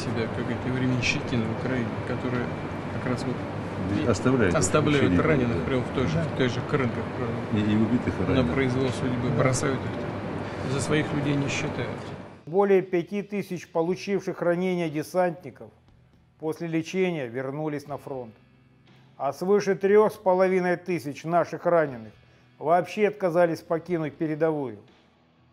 себя как эти временщики на Украине, которые как раз вот оставляют, оставляют раненых да. прямо в той же, да. той же крынках. Э, и, и убитых раненых. На произвол судьбы да. бросают их. За своих людей не считают. Более пяти тысяч получивших ранения десантников после лечения вернулись на фронт. А свыше трех с половиной тысяч наших раненых вообще отказались покинуть передовую.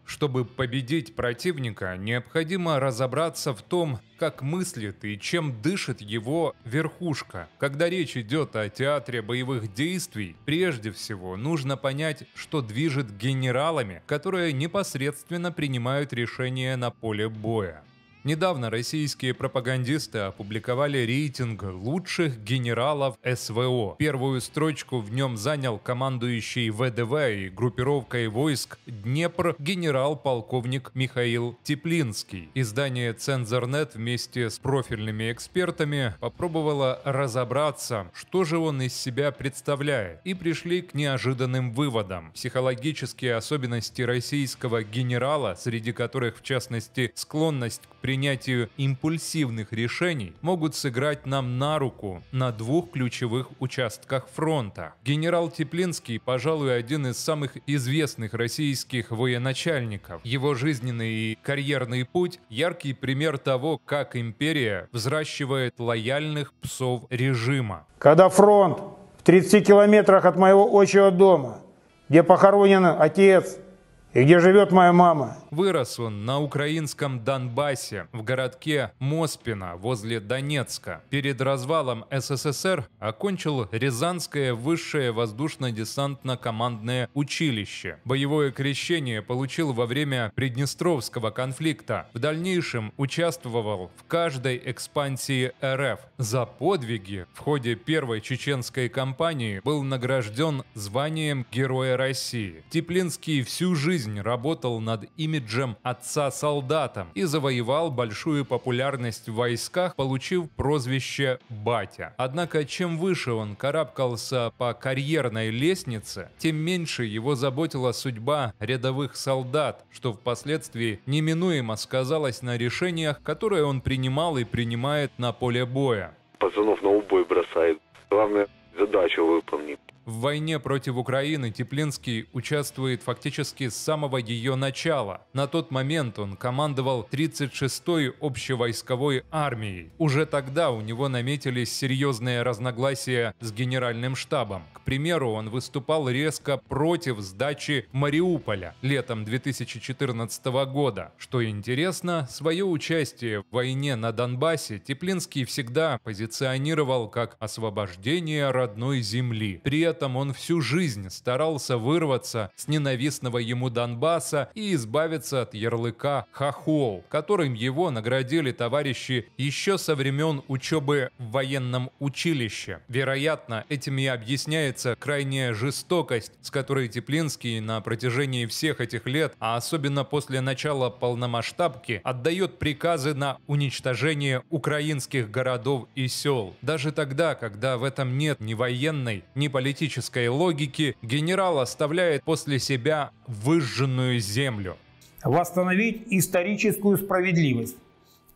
Чтобы победить противника, необходимо разобраться в том, как мыслит и чем дышит его верхушка. Когда речь идет о театре боевых действий, прежде всего нужно понять, что движет генералами, которые непосредственно принимают решения на поле боя. Недавно российские пропагандисты опубликовали рейтинг лучших генералов СВО. Первую строчку в нем занял командующий ВДВ и группировкой войск Днепр генерал-полковник Михаил Теплинский. Издание «Цензорнет» вместе с профильными экспертами попробовало разобраться, что же он из себя представляет, и пришли к неожиданным выводам. Психологические особенности российского генерала, среди которых в частности склонность к принятию импульсивных решений могут сыграть нам на руку на двух ключевых участках фронта. Генерал Теплинский, пожалуй, один из самых известных российских военачальников. Его жизненный и карьерный путь – яркий пример того, как империя взращивает лояльных псов режима. Когда фронт в 30 километрах от моего отчего дома, где похоронен отец – и где живет моя мама? Вырос он на украинском Донбассе, в городке Моспина, возле Донецка. Перед развалом СССР окончил Рязанское высшее воздушно-десантно-командное училище. Боевое крещение получил во время Приднестровского конфликта. В дальнейшем участвовал в каждой экспансии РФ. За подвиги в ходе первой чеченской кампании был награжден званием Героя России. Теплинский всю жизнь жизнь работал над имиджем отца-солдата и завоевал большую популярность в войсках, получив прозвище «Батя». Однако, чем выше он карабкался по карьерной лестнице, тем меньше его заботила судьба рядовых солдат, что впоследствии неминуемо сказалось на решениях, которые он принимал и принимает на поле боя. Пацанов на убой бросает. Главное, задачу выполнить. В войне против Украины Теплинский участвует фактически с самого ее начала. На тот момент он командовал 36-й общевойсковой армией. Уже тогда у него наметились серьезные разногласия с генеральным штабом. К примеру, он выступал резко против сдачи Мариуполя летом 2014 года. Что интересно, свое участие в войне на Донбассе Теплинский всегда позиционировал как освобождение родной земли. При этом этом он всю жизнь старался вырваться с ненавистного ему Донбасса и избавиться от ярлыка «хохол», которым его наградили товарищи еще со времен учебы в военном училище. Вероятно, этим и объясняется крайняя жестокость, с которой Теплинский на протяжении всех этих лет, а особенно после начала полномасштабки, отдает приказы на уничтожение украинских городов и сел. Даже тогда, когда в этом нет ни военной, ни политической классической логики генерал оставляет после себя выжженную землю. Восстановить историческую справедливость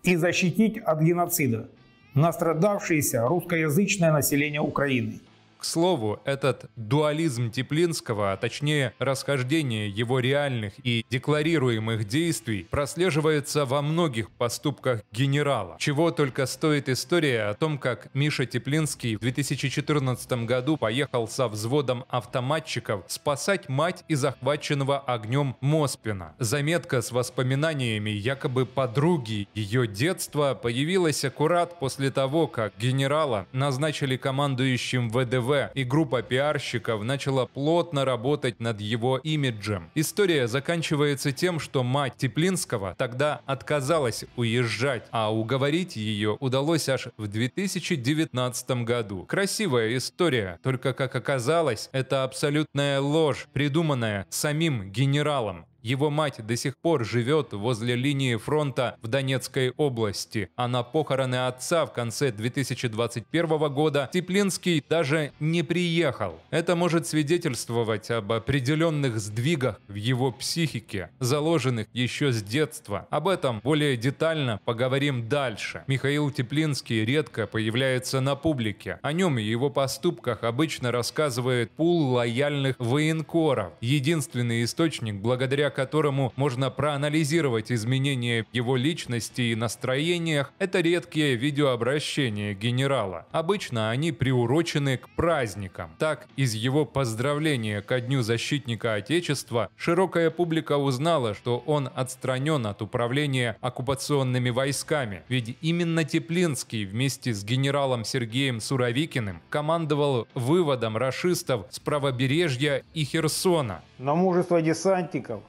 и защитить от геноцида настрадавшееся русскоязычное население Украины – к слову, этот дуализм Теплинского, а точнее расхождение его реальных и декларируемых действий, прослеживается во многих поступках генерала. Чего только стоит история о том, как Миша Теплинский в 2014 году поехал со взводом автоматчиков спасать мать из захваченного огнем Моспина. Заметка с воспоминаниями якобы подруги ее детства появилась аккурат после того, как генерала назначили командующим ВДВ и группа пиарщиков начала плотно работать над его имиджем. История заканчивается тем, что мать Теплинского тогда отказалась уезжать, а уговорить ее удалось аж в 2019 году. Красивая история, только, как оказалось, это абсолютная ложь, придуманная самим генералом. Его мать до сих пор живет возле линии фронта в Донецкой области, а на похороны отца в конце 2021 года Теплинский даже не приехал. Это может свидетельствовать об определенных сдвигах в его психике, заложенных еще с детства. Об этом более детально поговорим дальше. Михаил Теплинский редко появляется на публике. О нем и его поступках обычно рассказывает пул лояльных военкоров. Единственный источник, благодаря которому можно проанализировать изменения его личности и настроениях, это редкие видеообращения генерала. Обычно они приурочены к праздникам. Так, из его поздравления ко Дню защитника Отечества широкая публика узнала, что он отстранен от управления оккупационными войсками, ведь именно Теплинский вместе с генералом Сергеем Суровикиным командовал выводом рашистов с правобережья и Херсона. На мужество десантников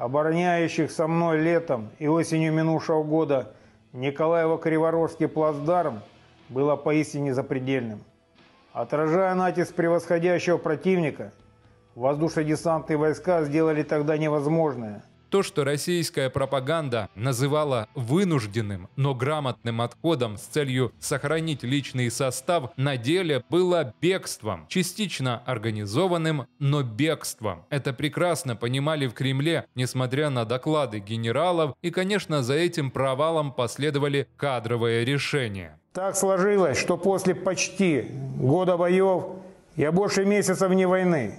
обороняющих со мной летом и осенью минувшего года Николаево-Криворожский плацдарм было поистине запредельным. Отражая натиск превосходящего противника, воздушно-десантные войска сделали тогда невозможное – то, что российская пропаганда называла вынужденным, но грамотным отходом с целью сохранить личный состав, на деле было бегством, частично организованным, но бегством. Это прекрасно понимали в Кремле, несмотря на доклады генералов, и, конечно, за этим провалом последовали кадровые решения. Так сложилось, что после почти года боев я больше месяца вне войны,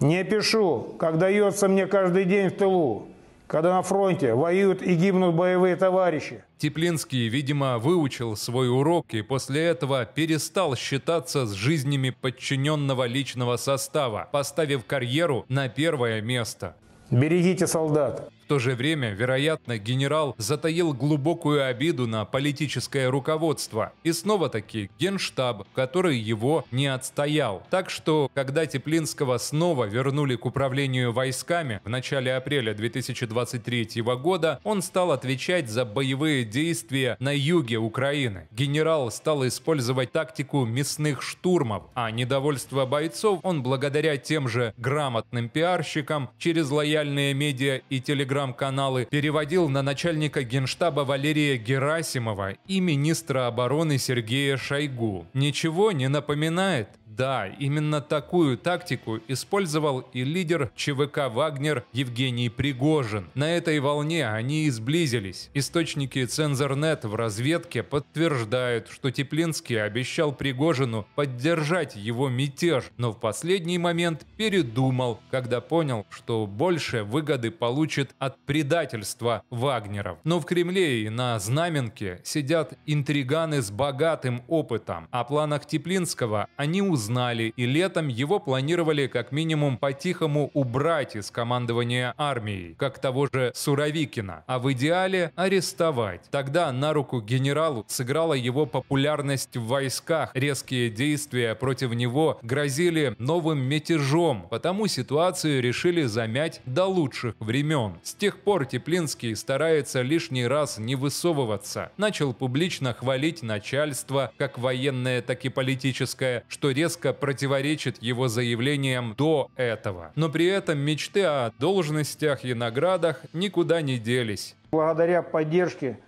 не пишу, как дается мне каждый день в тылу, когда на фронте воюют и гибнут боевые товарищи. Теплинский, видимо, выучил свой урок и после этого перестал считаться с жизнями подчиненного личного состава, поставив карьеру на первое место. Берегите солдат то же время, вероятно, генерал затаил глубокую обиду на политическое руководство. И снова-таки генштаб, который его не отстоял. Так что, когда Теплинского снова вернули к управлению войсками в начале апреля 2023 года, он стал отвечать за боевые действия на юге Украины. Генерал стал использовать тактику мясных штурмов, а недовольство бойцов он благодаря тем же грамотным пиарщикам через лояльные медиа и телеграм телеграм-каналы, переводил на начальника генштаба Валерия Герасимова и министра обороны Сергея Шойгу. Ничего не напоминает? Да, именно такую тактику использовал и лидер ЧВК «Вагнер» Евгений Пригожин. На этой волне они и сблизились. Источники «Цензорнет» в разведке подтверждают, что Теплинский обещал Пригожину поддержать его мятеж, но в последний момент передумал, когда понял, что больше выгоды получит от предательства Вагнеров. Но в Кремле и на знаменке сидят интриганы с богатым опытом. О планах Теплинского они узнали знали, и летом его планировали как минимум по-тихому убрать из командования армией, как того же Суровикина, а в идеале арестовать. Тогда на руку генералу сыграла его популярность в войсках, резкие действия против него грозили новым мятежом, потому ситуацию решили замять до лучших времен. С тех пор Теплинский старается лишний раз не высовываться, начал публично хвалить начальство, как военное, так и политическое, что резко резко противоречит его заявлениям до этого. Но при этом мечты о должностях и наградах никуда не делись. Благодаря поддержке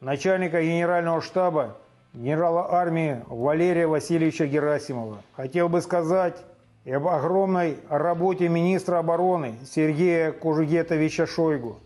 начальника генерального штаба генерала армии Валерия Васильевича Герасимова. Хотел бы сказать и об огромной работе министра обороны Сергея Кужугетовича Шойгу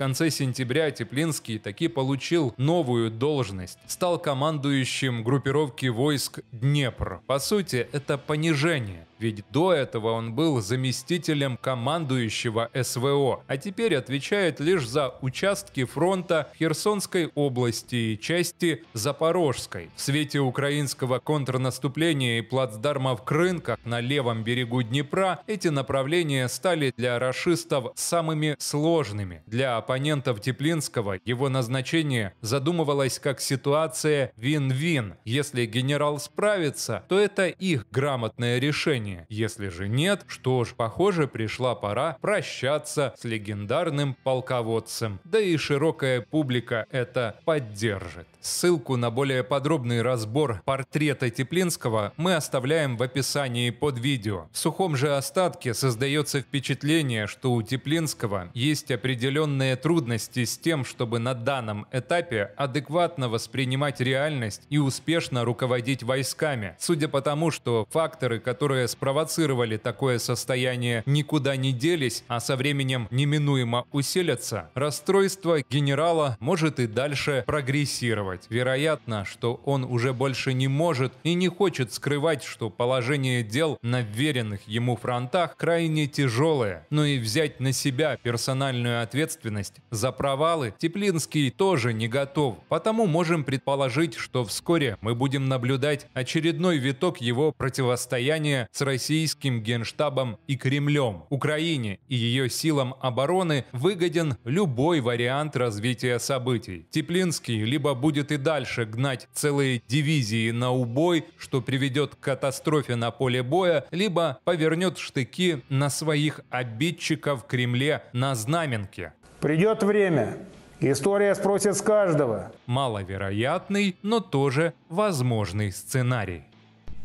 конце сентября Теплинский таки получил новую должность. Стал командующим группировки войск «Днепр». По сути, это понижение ведь до этого он был заместителем командующего СВО, а теперь отвечает лишь за участки фронта Херсонской области и части Запорожской. В свете украинского контрнаступления и в Крынках на левом берегу Днепра эти направления стали для рашистов самыми сложными. Для оппонентов Теплинского его назначение задумывалось как ситуация вин-вин. Если генерал справится, то это их грамотное решение ожидания. Если же нет, что ж, похоже, пришла пора прощаться с легендарным полководцем. Да и широкая публика это поддержит. Ссылку на более подробный разбор портрета Теплинского мы оставляем в описании под видео. В сухом же остатке создается впечатление, что у Теплинского есть определенные трудности с тем, чтобы на данном этапе адекватно воспринимать реальность и успешно руководить войсками. Судя по тому, что факторы, которые с провоцировали такое состояние, никуда не делись, а со временем неминуемо усилятся, расстройство генерала может и дальше прогрессировать. Вероятно, что он уже больше не может и не хочет скрывать, что положение дел на веренных ему фронтах крайне тяжелое, но и взять на себя персональную ответственность за провалы Теплинский тоже не готов, потому можем предположить, что вскоре мы будем наблюдать очередной виток его противостояния с российским генштабом и Кремлем. Украине и ее силам обороны выгоден любой вариант развития событий. Теплинский либо будет и дальше гнать целые дивизии на убой, что приведет к катастрофе на поле боя, либо повернет штыки на своих обидчиков в Кремле на знаменке. Придет время, История спросит с каждого. Маловероятный, но тоже возможный сценарий.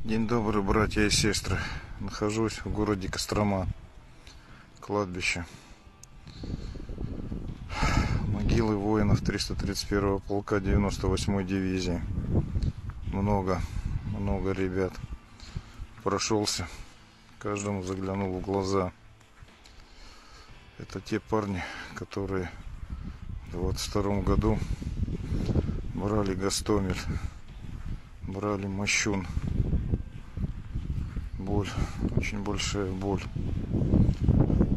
День добрый, братья и сестры. Нахожусь в городе Кострома. Кладбище. Могилы воинов 331 го полка 98 й дивизии. Много, много ребят. Прошелся. Каждому заглянул в глаза. Это те парни, которые в 22 году брали Гастомель, брали Мощун боль, очень большая боль.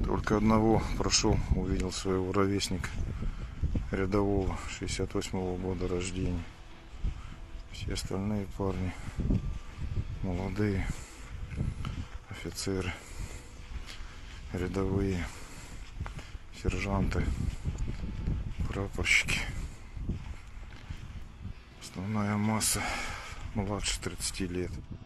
Только одного прошел, увидел своего ровесника рядового 68 -го года рождения. Все остальные парни молодые офицеры, рядовые, сержанты, прапорщики. Основная масса младше 30 лет.